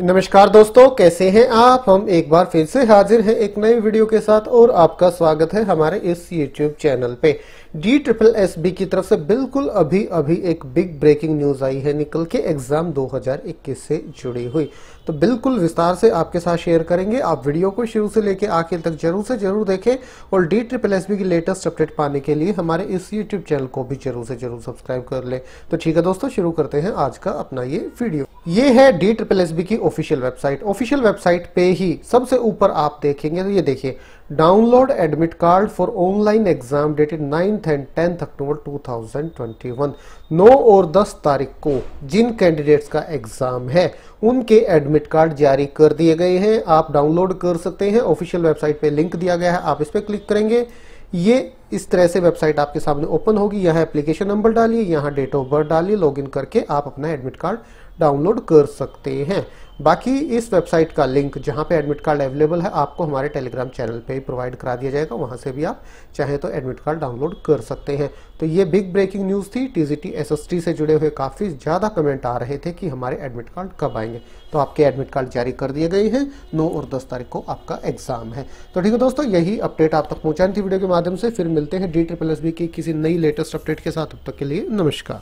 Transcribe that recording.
नमस्कार दोस्तों कैसे हैं आप हम एक बार फिर से हाजिर हैं एक नई वीडियो के साथ और आपका स्वागत है हमारे इस यूट्यूब चैनल पे डी ट्रिपल एस बी की तरफ से बिल्कुल अभी अभी एक बिग ब्रेकिंग न्यूज आई है निकल के एग्जाम 2021 से जुड़ी हुई तो बिल्कुल विस्तार से आपके साथ शेयर करेंगे आप वीडियो को शुरू से लेकर आखिर तक जरूर से जरूर देखें और डी ट्रिपल एस बी की लेटेस्ट अपडेट पाने के लिए हमारे इस यूट्यूब चैनल को भी जरूर से जरूर सब्सक्राइब कर ले तो ठीक है दोस्तों शुरू करते हैं आज का अपना ये वीडियो ये है डी ट्रिपल एस बी की ऑफिशियल वेबसाइट ऑफिशियल वेबसाइट पे ही सबसे ऊपर आप देखेंगे तो ये देखिए download admit card for online exam dated ninth and tenth October 2021 9 और 10 तारीख को जिन कैंडिडेट्स का एग्जाम है उनके एडमिट कार्ड जारी कर दिए गए हैं आप डाउनलोड कर सकते हैं ऑफिशियल वेबसाइट पे लिंक दिया गया है आप इस पर क्लिक करेंगे ये इस तरह से वेबसाइट आपके सामने ओपन होगी यहाँ एप्लीकेशन नंबर डालिए यहाँ डेट ऑफ बर्थ डालिए लॉगिन करके आप अपना एडमिट कार्ड डाउनलोड कर सकते हैं बाकी इस वेबसाइट का लिंक जहाँ पे एडमिट कार्ड अवेलेबल है आपको हमारे टेलीग्राम चैनल पे ही प्रोवाइड करा दिया जाएगा वहाँ से भी आप चाहे तो एडमिट कार्ड डाउनलोड कर सकते हैं तो ये बिग ब्रेकिंग न्यूज़ थी टीजीटी एसएसटी से जुड़े हुए काफ़ी ज़्यादा कमेंट आ रहे थे कि हमारे एडमिट कार्ड कब आएंगे तो आपके एडमिट कार्ड जारी कर दिए गए हैं नौ और दस तारीख को आपका एग्जाम है तो ठीक है दोस्तों यही अपडेट आप तक पहुँचानी थी वीडियो के माध्यम माध्यम से फिर मिलते हैं डी ट्रिपल एस बी की किसी नई लेटेस्ट अपडेट के साथ अब तक के लिए नमस्कार